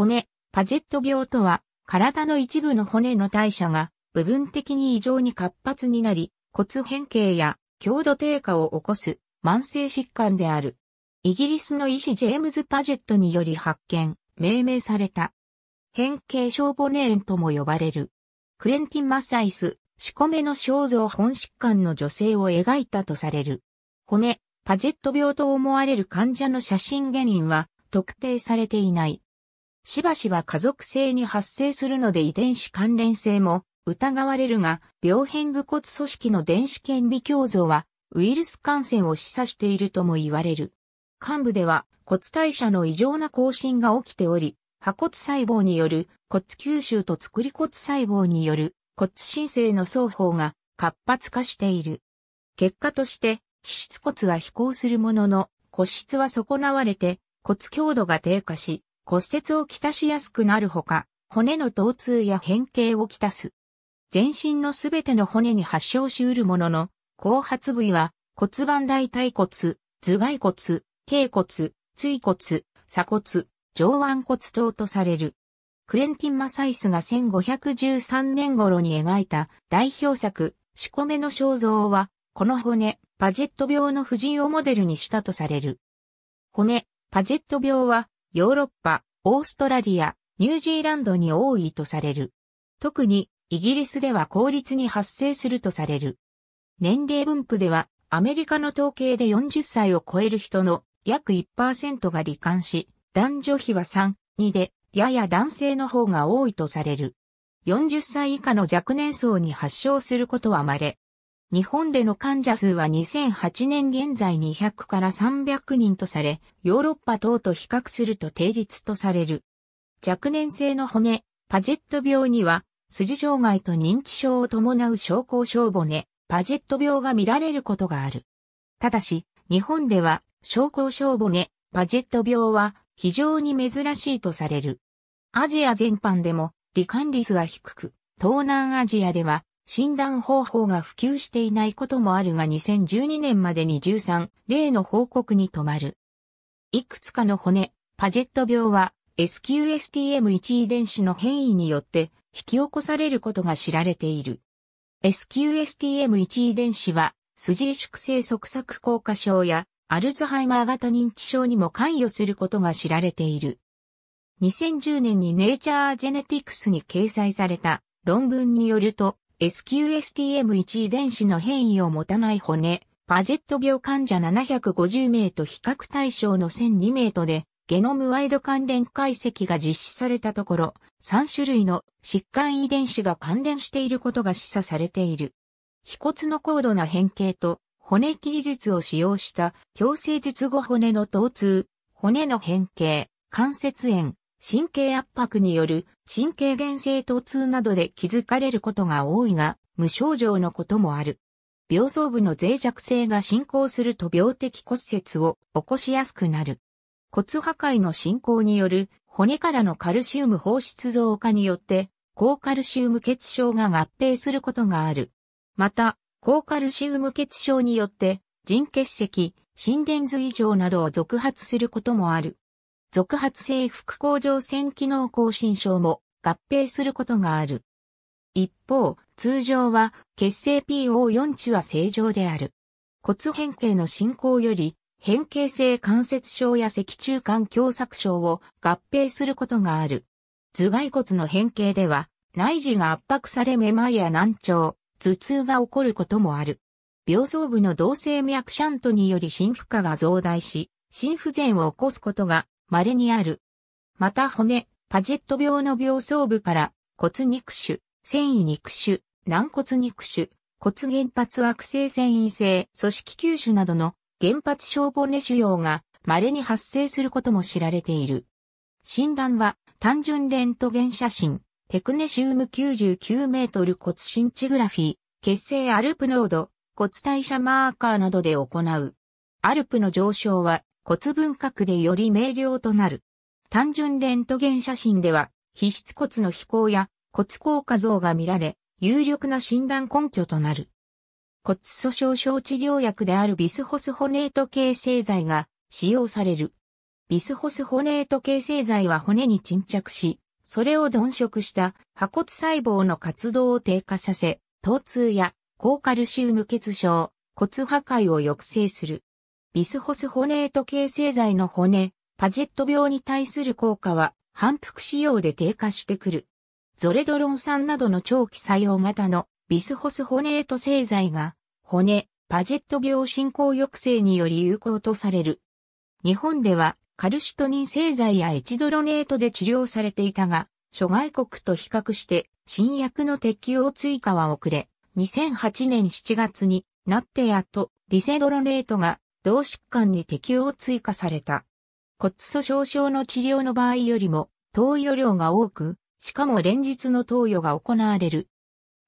骨、パジェット病とは、体の一部の骨の代謝が部分的に異常に活発になり、骨変形や強度低下を起こす慢性疾患である。イギリスの医師ジェームズ・パジェットにより発見、命名された。変形症骨炎とも呼ばれる。クエンティン・マサイス、四個目の肖像本疾患の女性を描いたとされる。骨、パジェット病と思われる患者の写真原因は特定されていない。しばしば家族性に発生するので遺伝子関連性も疑われるが、病変部骨組織の電子顕微鏡像はウイルス感染を示唆しているとも言われる。幹部では骨代謝の異常な更新が起きており、破骨細胞による骨吸収と作り骨細胞による骨新生の双方が活発化している。結果として、皮質骨は飛行するものの、骨質は損なわれて骨強度が低下し、骨折をきたしやすくなるほか、骨の疼痛や変形をきたす。全身のすべての骨に発症しうるものの、後発部位は骨盤大腿骨、頭蓋骨、頸骨、椎骨、鎖骨、上腕骨等とされる。クエンティン・マサイスが1513年頃に描いた代表作、四個目の肖像は、この骨、パジェット病の婦人をモデルにしたとされる。骨、パジェット病は、ヨーロッパ、オーストラリア、ニュージーランドに多いとされる。特にイギリスでは効率に発生するとされる。年齢分布ではアメリカの統計で40歳を超える人の約1%が罹患し、男女比は3、2で、やや男性の方が多いとされる。40歳以下の若年層に発症することは稀、日本での患者数は2008年現在200から300人とされ、ヨーロッパ等と比較すると定率とされる。若年性の骨、パジェット病には、筋障害と認知症を伴う症候症骨、パジェット病が見られることがある。ただし、日本では、症候症骨、パジェット病は非常に珍しいとされる。アジア全般でも、罹患率は低く、東南アジアでは診断方法が普及していないこともあるが2012年までに13例の報告に止まる。いくつかの骨、パジェット病は SQSTM1 遺伝子の変異によって引き起こされることが知られている。SQSTM1 遺伝子は筋萎縮性側索硬化症やアルツハイマー型認知症にも関与することが知られている。2010年にネイチャージェネティクスに掲載された論文によると、SQSTM1 遺伝子の変異を持たない骨、パジェット病患者750名と比較対象の1002名とで、ゲノムワイド関連解析が実施されたところ、3種類の疾患遺伝子が関連していることが示唆されている。飛骨の高度な変形と骨切り術を使用した強制術後骨の疼痛、骨の変形、関節炎、神経圧迫による神経原性疼痛などで気づかれることが多いが、無症状のこともある。病巣部の脆弱性が進行すると病的骨折を起こしやすくなる。骨破壊の進行による骨からのカルシウム放出増加によって高カルシウム血症が合併することがある。また、高カルシウム血症によって、腎結石、心電図異常などを続発することもある。続発性副甲状腺機能亢進症も合併することがある。一方、通常は血清 PO4 値は正常である。骨変形の進行より、変形性関節症や脊柱管狭窄症を合併することがある。頭蓋骨の変形では、内耳が圧迫されめまいや難聴、頭痛が起こることもある。病巣部の動静脈シャントにより心負荷が増大し、心不全を起こすことが稀にある。また骨、パジェット病の病巣部から骨肉腫、繊維肉腫、軟骨肉腫、骨原発悪性繊維性組織吸収などの原発小骨腫瘍が稀に発生することも知られている。診断は単純レントゲン写真、テクネシウム99メートル骨心地グラフィー、血清アルプノード、骨代謝マーカーなどで行う。アルプの上昇は骨分割でより明瞭となる。単純レントゲン写真では、皮質骨の飛行や骨硬化像が見られ、有力な診断根拠となる。骨粗鬆症治療薬であるビスホスホネート形成剤が使用される。ビスホスホネート形成剤は骨に沈着し、それを鈍色した破骨細胞の活動を低下させ、疼痛や高カルシウム血症、骨破壊を抑制する。ビスホスホネート形成剤の骨、パジェット病に対する効果は反復使用で低下してくる。ゾレドロン酸などの長期作用型のビスホスホネート製剤が骨、パジェット病進行抑制により有効とされる。日本ではカルシトニン製剤やエチドロネートで治療されていたが、諸外国と比較して新薬の適用追加は遅れ、2008年7月になってやっとリセドロネートが同疾患に適用追加された。骨粗鬆症の治療の場合よりも投与量が多く、しかも連日の投与が行われる。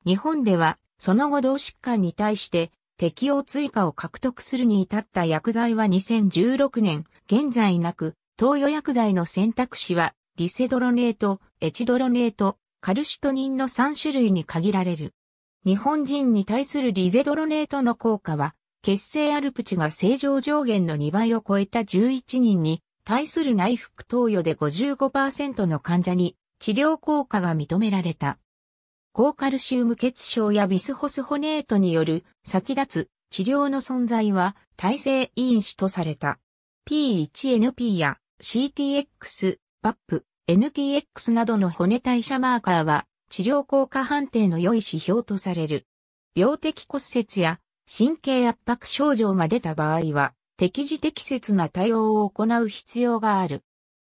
日本では、その後同疾患に対して適用追加を獲得するに至った薬剤は2016年、現在なく、投与薬剤の選択肢は、リセドロネート、エチドロネート、カルシトニンの3種類に限られる。日本人に対するリゼドロネートの効果は結成アルプチが正常上限の2倍を超えた11人に対する内服投与で55%の患者に治療効果が認められた。高カルシウム血症やビスホスホネートによる先立つ治療の存在は耐性因子とされた。P1NP や CTX、PAP、NTX などの骨代謝マーカーは治療効果判定の良い指標とされる。病的骨折や神経圧迫症状が出た場合は、適時適切な対応を行う必要がある。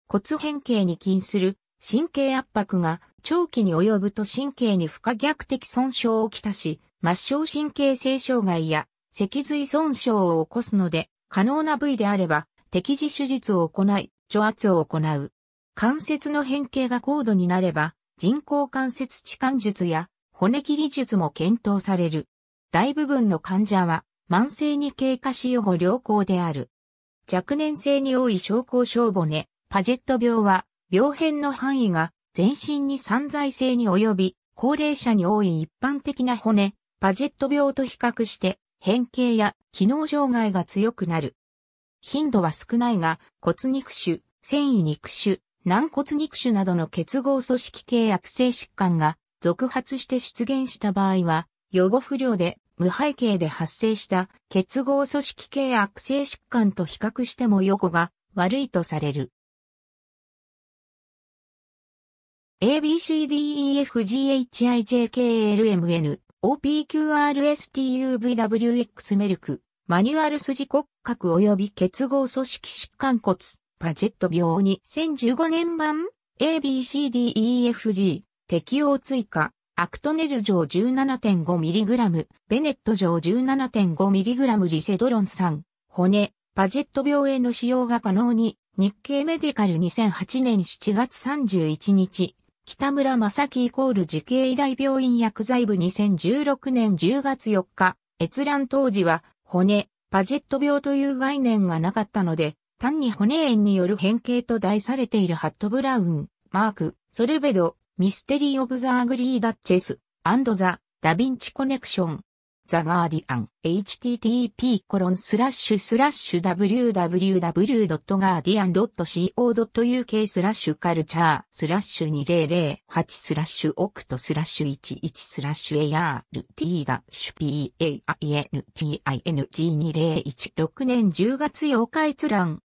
骨変形に起因する神経圧迫が長期に及ぶと神経に不可逆的損傷をきたし、末梢神経性障害や脊髄損傷を起こすので、可能な部位であれば、適時手術を行い、除圧を行う。関節の変形が高度になれば、人工関節置換術や骨切り術も検討される。大部分の患者は慢性に経過し予後良好である。若年性に多い症候症骨、パジェット病は、病変の範囲が全身に散在性に及び、高齢者に多い一般的な骨、パジェット病と比較して、変形や機能障害が強くなる。頻度は少ないが、骨肉腫、繊維肉腫、軟骨肉腫などの結合組織系悪性疾患が続発して出現した場合は、予後不良で無背景で発生した結合組織系悪性疾患と比較しても予後が悪いとされる。ABCDEFGHIJKLMN OPQRSTUVWX メルクマニュアル筋骨格及び結合組織疾患骨パジェット病2015年版 ABCDEFG 適用追加アクトネル錠 17.5mg、ベネット錠 17.5mg リセドロン酸、骨、パジェット病への使用が可能に、日経メディカル2008年7月31日、北村正樹イコール慈恵医大病院薬剤部2016年10月4日、閲覧当時は、骨、パジェット病という概念がなかったので、単に骨炎による変形と題されているハットブラウン、マーク、ソルベド、ミステリー・オブ・ザ・アグリー・ダッチェス、アンド・ザ・ダヴィンチ・コネクション。ザ・ガーディアン、http コロンスラッシュスラッシュ www.guardian.co.uk スラッシュカルチャースラッシュ2008スラッシュオクトスラッシュ11スラッシュ ART-PAINTING2016 年10月8日閲覧。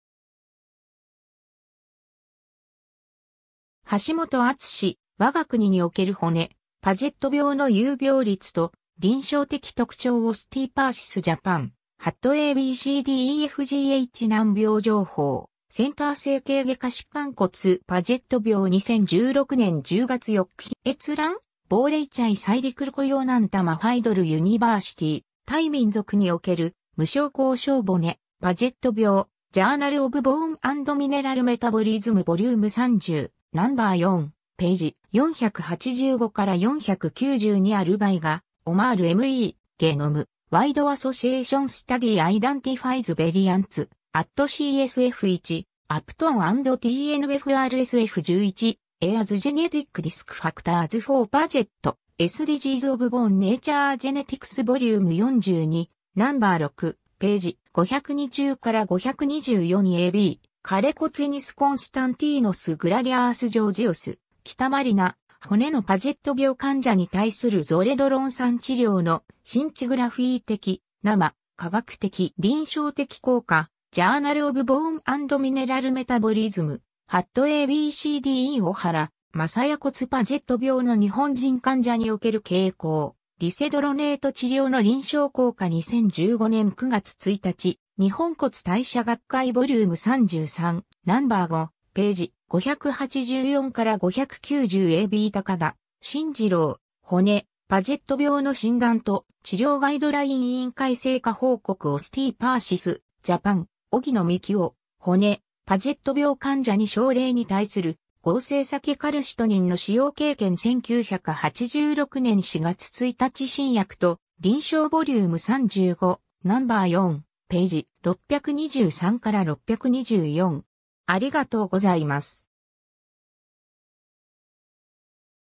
橋本厚我が国における骨、パジェット病の有病率と臨床的特徴をスティーパーシスジャパン、ハット ABCDEFGH 難病情報、センター整形外科疾患骨パジェット病2016年10月4日、閲覧ボーレイチャイサイリクルコ用ナンタマファイドルユニバーシティ、タイ民族における無症候症骨、パジェット病、ジャーナルオブボーンミネラルメタボリズムボリューム30、ナンバー4。ページ485から492アルバイが、オマール ME、ゲノム、ワイドアソシエーションスタディアイダンティファイズベリアンツ、アット CSF1、アプトン &TNFRSF11、エアズジェネティックリスクファクターズフォーバジェット、SDGs of Bone Nature Genetics Vol. 42、ナンバー6、ページ520から524に AB、カレコテニスコンスタンティーノス・グラリアース・ジョージオス。北マリナ、骨のパジェット病患者に対するゾレドロン酸治療の新チグラフィー的、生、科学的、臨床的効果、ジャーナルオブボーンミネラルメタボリズム、ハット ABCDE 小原、マサヤ骨パジェット病の日本人患者における傾向、リセドロネート治療の臨床効果2015年9月1日、日本骨代謝学会ボリューム33、ナンバー5、ページ。584から 590AB 高田、新次郎、骨、パジェット病の診断と治療ガイドライン委員会成果報告をスティーパーシス、ジャパン、小木野幹夫、骨、パジェット病患者に症例に対する合成酒カルシトニンの使用経験1986年4月1日新薬と臨床ボリューム35、ナンバー4、ページ623から624。ありがとうございます。